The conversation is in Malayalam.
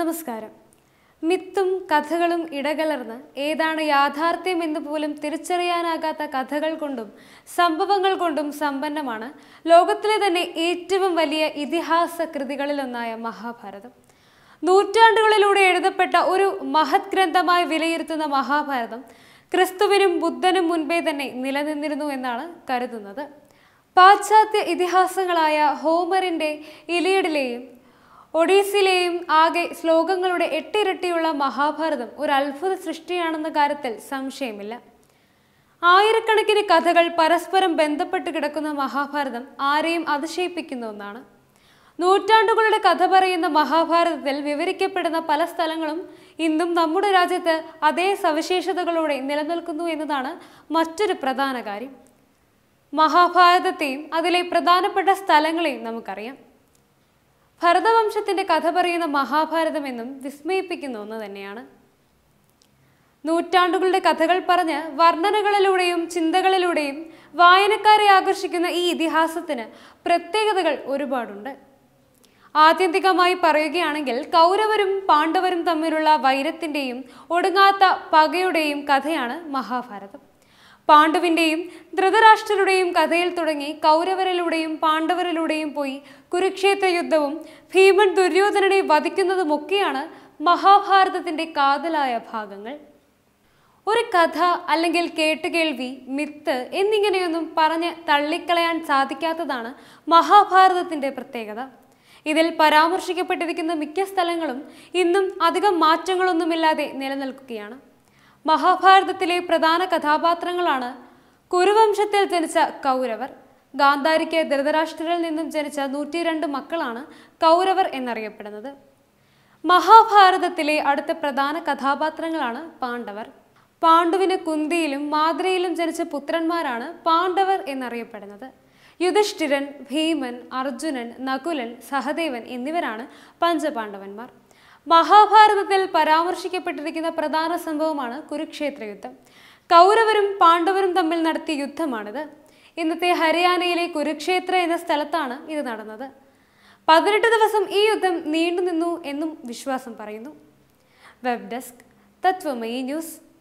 നമസ്കാരം മിത്തും കഥകളും ഇടകലർന്ന് ഏതാണ് യാഥാർത്ഥ്യം എന്ന് പോലും തിരിച്ചറിയാനാകാത്ത കഥകൾ കൊണ്ടും സംഭവങ്ങൾ കൊണ്ടും സമ്പന്നമാണ് ലോകത്തിലെ തന്നെ ഏറ്റവും വലിയ ഇതിഹാസ കൃതികളിലൊന്നായ മഹാഭാരതം നൂറ്റാണ്ടുകളിലൂടെ എഴുതപ്പെട്ട ഒരു മഹത് ഗ്രന്ഥമായി വിലയിരുത്തുന്ന മഹാഭാരതം ക്രിസ്തുവിനും ബുദ്ധനും മുൻപേ തന്നെ നിലനിന്നിരുന്നു എന്നാണ് കരുതുന്നത് പാശ്ചാത്യ ഇതിഹാസങ്ങളായ ഹോമറിൻ്റെ ഇലയിടിലെയും ഒഡീസിലെയും ആകെ ശ്ലോകങ്ങളുടെ എട്ടിരട്ടിയുള്ള മഹാഭാരതം ഒരു അത്ഭുത സൃഷ്ടിയാണെന്ന കാര്യത്തിൽ സംശയമില്ല ആയിരക്കണക്കിന് കഥകൾ പരസ്പരം ബന്ധപ്പെട്ട് കിടക്കുന്ന മഹാഭാരതം ആരെയും അതിശയിപ്പിക്കുന്ന ഒന്നാണ് നൂറ്റാണ്ടുകളുടെ കഥ പറയുന്ന മഹാഭാരതത്തിൽ വിവരിക്കപ്പെടുന്ന പല സ്ഥലങ്ങളും ഇന്നും നമ്മുടെ രാജ്യത്ത് അതേ സവിശേഷതകളോടെ നിലനിൽക്കുന്നു എന്നതാണ് മറ്റൊരു പ്രധാന കാര്യം മഹാഭാരതത്തെയും അതിലെ പ്രധാനപ്പെട്ട സ്ഥലങ്ങളെയും നമുക്കറിയാം ഭരതവംശത്തിൻ്റെ കഥ പറയുന്ന മഹാഭാരതം എന്നും വിസ്മയിപ്പിക്കുന്ന ഒന്ന് തന്നെയാണ് നൂറ്റാണ്ടുകളുടെ കഥകൾ പറഞ്ഞ് വർണ്ണനകളിലൂടെയും ചിന്തകളിലൂടെയും വായനക്കാരെ ആകർഷിക്കുന്ന ഈ ഇതിഹാസത്തിന് പ്രത്യേകതകൾ ഒരുപാടുണ്ട് ആത്യന്തികമായി പറയുകയാണെങ്കിൽ കൗരവരും പാണ്ഡവരും തമ്മിലുള്ള വൈരത്തിൻ്റെയും ഒടുങ്ങാത്ത പകയുടെയും കഥയാണ് മഹാഭാരതം പാണ്ഡുവിൻ്റെയും ധൃതരാഷ്ട്രരുടെയും കഥയിൽ തുടങ്ങി കൗരവരിലൂടെയും പാണ്ഡവരിലൂടെയും പോയി കുരുക്ഷേത്ര യുദ്ധവും ഭീമൻ ദുര്യോധനനെ വധിക്കുന്നതുമൊക്കെയാണ് മഹാഭാരതത്തിൻ്റെ കാതലായ ഭാഗങ്ങൾ ഒരു കഥ അല്ലെങ്കിൽ കേട്ടുകേൾവി മിത്ത് എന്നിങ്ങനെയൊന്നും പറഞ്ഞ് തള്ളിക്കളയാൻ സാധിക്കാത്തതാണ് മഹാഭാരതത്തിൻ്റെ പ്രത്യേകത ഇതിൽ പരാമർശിക്കപ്പെട്ടിരിക്കുന്ന മിക്ക സ്ഥലങ്ങളും ഇന്നും അധികം മാറ്റങ്ങളൊന്നുമില്ലാതെ നിലനിൽക്കുകയാണ് മഹാഭാരതത്തിലെ പ്രധാന കഥാപാത്രങ്ങളാണ് കുരുവംശത്തിൽ ജനിച്ച കൗരവർ ഗാന്ധാരിക്ക് ധൃതരാഷ്ട്രരിൽ നിന്നും ജനിച്ച നൂറ്റിരണ്ട് മക്കളാണ് കൗരവർ എന്നറിയപ്പെടുന്നത് മഹാഭാരതത്തിലെ അടുത്ത പ്രധാന കഥാപാത്രങ്ങളാണ് പാണ്ഡവർ പാണ്ഡുവിന് കുന്തിയിലും മാദ്രയിലും ജനിച്ച പുത്രന്മാരാണ് പാണ്ഡവർ എന്നറിയപ്പെടുന്നത് യുധിഷ്ഠിരൻ ഭീമൻ അർജുനൻ നകുലൻ സഹദേവൻ എന്നിവരാണ് പഞ്ചപാണ്ഡവന്മാർ മഹാഭാരതത്തിൽ പരാമർശിക്കപ്പെട്ടിരിക്കുന്ന പ്രധാന സംഭവമാണ് കുരുക്ഷേത്ര യുദ്ധം കൗരവരും പാണ്ഡവരും തമ്മിൽ നടത്തിയ യുദ്ധമാണിത് ഇന്നത്തെ ഹരിയാനയിലെ കുരുക്ഷേത്ര എന്ന സ്ഥലത്താണ് ഇത് നടന്നത് പതിനെട്ട് ദിവസം ഈ യുദ്ധം നീണ്ടുനിന്നു എന്നും വിശ്വാസം പറയുന്നു വെബ് ഡെസ്ക് തത്വമയി ന്യൂസ്